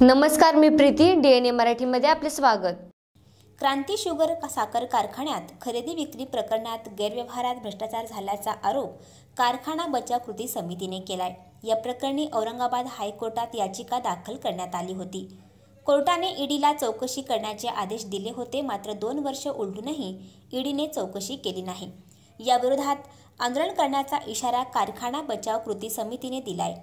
नमस्कार मी Preeti D N A मराठीमध्ये आपले स्वागत क्रांती शुगर साखर कारखान्यात खरेदी विक्री प्रकरणात गैरव्यवहारात भ्रष्टाचार झाल्याचा आरोप कारखाना बचाव कृती समितीने केलाय या प्रकरणी औरंगाबाद हायकोर्टात याचिका दाखल करण्यात आली होती कोर्टाने ईडीला चौकशी करण्याचे आदेश दिले होते मात्र दोन वर्ष उलटूनही ईडीने चौकशी केली नाही याविरोधात आंदोलन करण्याचा इशारा कारखाना बचाव कृती समितीने दिलाय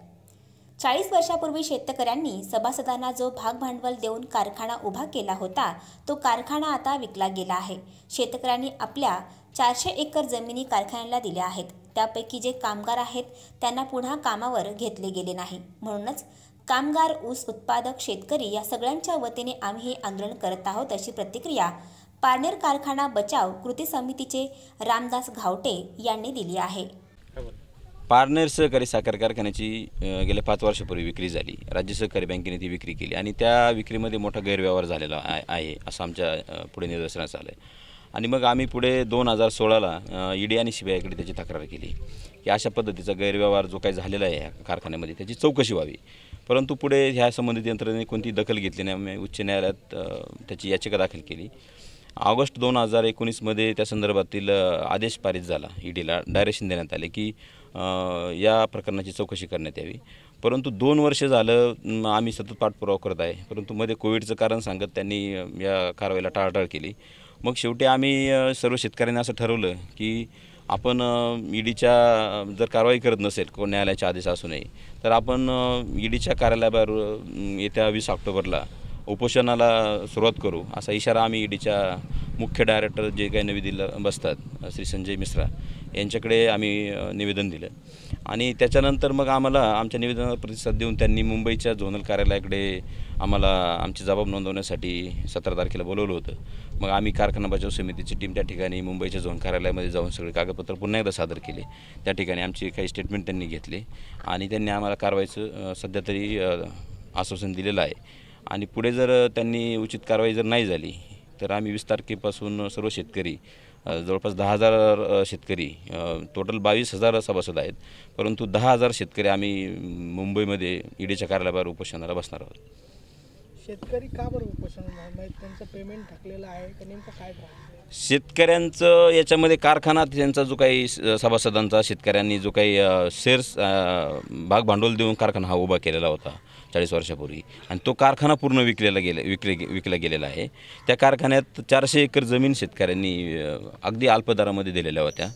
चाळीस वर्षापूर्वी शेतकऱ्यांनी सभासदांना जो भाग भांडवल देऊन कारखाना उभा केला होता तो कारखाना आता विकला गेला आहे शेतकऱ्यांनी आपल्या चारशे एकर जमिनी कारखान्याला दिल्या आहेत त्यापैकी जे कामगार आहेत त्यांना पुन्हा कामावर घेतले गेले नाही म्हणूनच कामगार ऊस उत्पादक शेतकरी या सगळ्यांच्या वतीने आम्ही हे आंदोलन करत आहोत अशी प्रतिक्रिया पारनेर कारखाना बचाव कृती समितीचे रामदास घावटे यांनी दिली आहे पारनेर सहकारी साखर कारखान्याची गेल्या पाच वर्षापूर्वी विक्री झाली राज्य सहकारी बँकेने ती विक्री केली आणि त्या विक्रीमध्ये मोठा गैरव्यवहार झालेला आहे असं आमच्या पुढे निदर्शनास आलं आहे आणि मग आम्ही पुढे दोन हजार सोळाला ईडी आणि सीबीआयकडे त्याची तक्रार केली की अशा पद्धतीचा गैरव्यवहार जो काही झालेला आहे कारखान्यामध्ये त्याची चौकशी व्हावी परंतु पुढे ह्या संबंधित यंत्रणेने कोणती दखल घेतली नाही आम्ही उच्च न्यायालयात त्याची याचिका दाखल केली ऑगस्ट दोन हजार एकोणीसमध्ये त्या संदर्भातील आदेश पारित झाला ईडीला e डायरेक्शन देण्यात आले की या प्रकरणाची चौकशी करण्यात यावी परंतु दोन वर्ष झालं आम्ही सतत पाठपुरावा करत आहे परंतु मध्ये कोविडचं कारण सांगत त्यांनी या कारवाईला टाळाटाळ केली मग शेवटी आम्ही सर्व शेतकऱ्यांनी असं ठरवलं की आपण ईडीच्या e जर कारवाई करत नसेल को न्यायालयाच्या आदेश असू नये तर आपण ईडीच्या e कार्यालयाबाहेर येत्या वीस ऑक्टोबरला उपोषणाला सुरुवात करू असा इशारा आम्ही ईडीच्या मुख्य डायरेक्टर जे काही नवी दिल्ली बसतात श्री संजय मिश्रा यांच्याकडे आम्ही निवेदन दिलं आणि त्याच्यानंतर मग आम्हाला आमच्या निवेदनाला प्रतिसाद देऊन त्यांनी मुंबईच्या झोनल कार्यालयाकडे आम्हाला आमची जबाब नोंदवण्यासाठी सतरा तारखेला बोलवलं होतं मग आम्ही कारखाना बचाव समितीची टीम त्या ठिकाणी मुंबईच्या झोन कार्यालयामध्ये जाऊन सगळे कागदपत्र पुन्हा एकदा सादर केले त्या ठिकाणी आमची काही स्टेटमेंट त्यांनी घेतले आणि त्यांनी आम्हाला कारवाईचं सध्या तरी आश्वासन दिलेलं आहे आणि पुढे जर त्यांनी उचित कारवाई जर नाही झाली तर आम्ही वीस तारखेपासून सर्व शेतकरी जवळपास दहा हजार शेतकरी टोटल बावीस हजार सभासद आहेत परंतु दहा हजार शेतकरी आम्ही मुंबईमध्ये ईडीच्या कार्यालयाबाहेर उपोषणाला बसणार आहोत शेतकरी का बरं उपोषण त्यांचं पेमेंट थकलेलं आहे का नेमकं काय शेतकऱ्यांचं याच्यामध्ये कारखाना त्यांचा जो काही सभासदांचा शेतकऱ्यांनी जो काही शेअर्स भाग भांडवल देऊन कारखाना हा उभा केलेला होता चाळीस वर्षापूर्वी आणि तो कारखाना पूर्ण विकलेला गेले विकले विकला गेलेला आहे त्या कारखान्यात चारशे एकर जमीन शेतकऱ्यांनी अगदी अल्पदरामध्ये दिलेल्या होत्या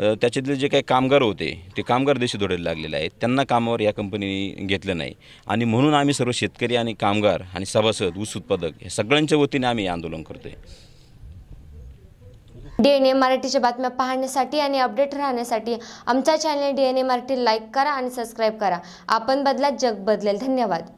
त्याच्यातले जे काही कामगार होते ते कामगार देशी दोडायला लागलेले आहेत त्यांना कामावर या कंपनीने घेतलं नाही आणि म्हणून आम्ही सर्व शेतकरी आणि कामगार आणि सभासद ऊस उत्पादक हे सगळ्यांच्या वतीने आम्ही आंदोलन करतोय डी एन ए मराठीच्या बातम्या पाहण्यासाठी आणि अपडेट राहण्यासाठी आमचा channel D N A Marathi like करा आणि सबस्क्राईब करा आपण बदला जग बदलेल धन्यवाद